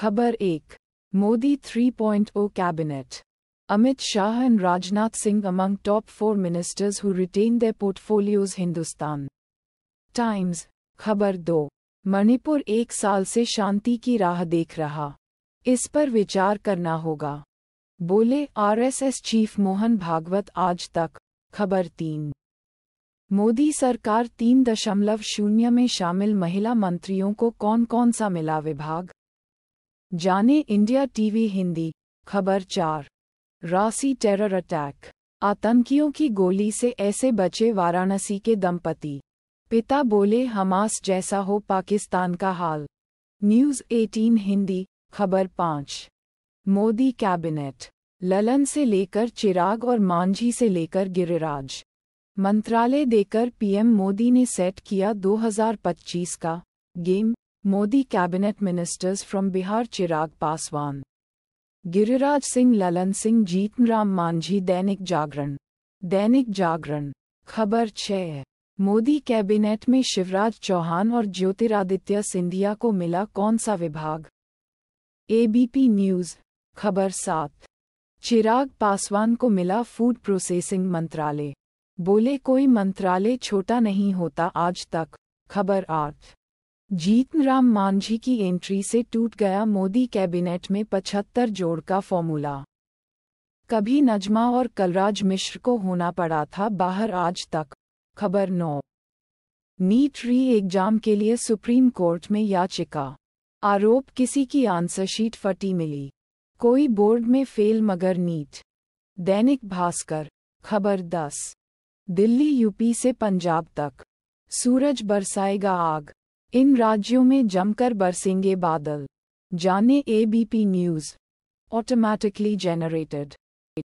खबर एक Modi 3.0 cabinet Amit Shah and Rajnath Singh among top four ministers who retain the portfolios Hindustan times खबर दो मणिपुर एक साल से शांति की राह देख रहा इस पर विचार करना होगा बोले आरएसएस चीफ मोहन भागवत आज तक खबर तीन मोदी सरकार तीन दशमलव शून्य में शामिल महिला मंत्रियों को कौन कौन सा मिला विभाग जाने इंडिया टीवी हिंदी खबर चार रासी टेरर अटैक आतंकियों की गोली से ऐसे बचे वाराणसी के दंपति पिता बोले हमास जैसा हो पाकिस्तान का हाल न्यूज़ 18 हिंदी खबर पाँच मोदी कैबिनेट ललन से लेकर चिराग और मांझी से लेकर गिरिराज मंत्रालय देकर पीएम मोदी ने सेट किया 2025 का game Modi cabinet ministers from Bihar Chirag Paswan Giriraj Singh Lalan Singh Jitan Ram Manjhi Dainik Jagran दैनिक जागरण खबर छह मोदी कैबिनेट में शिवराज चौहान और ज्योतिरादित्य सिंधिया को मिला कौन सा विभाग एबीपी न्यूज खबर सात चिराग पासवान को मिला फूड प्रोसेसिंग मंत्रालय बोले कोई मंत्रालय छोटा नहीं होता आज तक खबर आठ जीतनराम मांझी की एंट्री से टूट गया मोदी कैबिनेट में पचहत्तर जोड़ का फॉर्मूला कभी नजमा और कलराज मिश्र को होना पड़ा था बाहर आज तक खबर नौ नीट री एग्जाम के लिए सुप्रीम कोर्ट में याचिका आरोप किसी की आंसर शीट फटी मिली कोई बोर्ड में फेल मगर नीट दैनिक भास्कर खबर दस दिल्ली यूपी से पंजाब तक सूरज बरसाएगा आग इन राज्यों में जमकर बरसेंगे बादल जाने एबीपी न्यूज ऑटोमैटिकली जेनरेटेड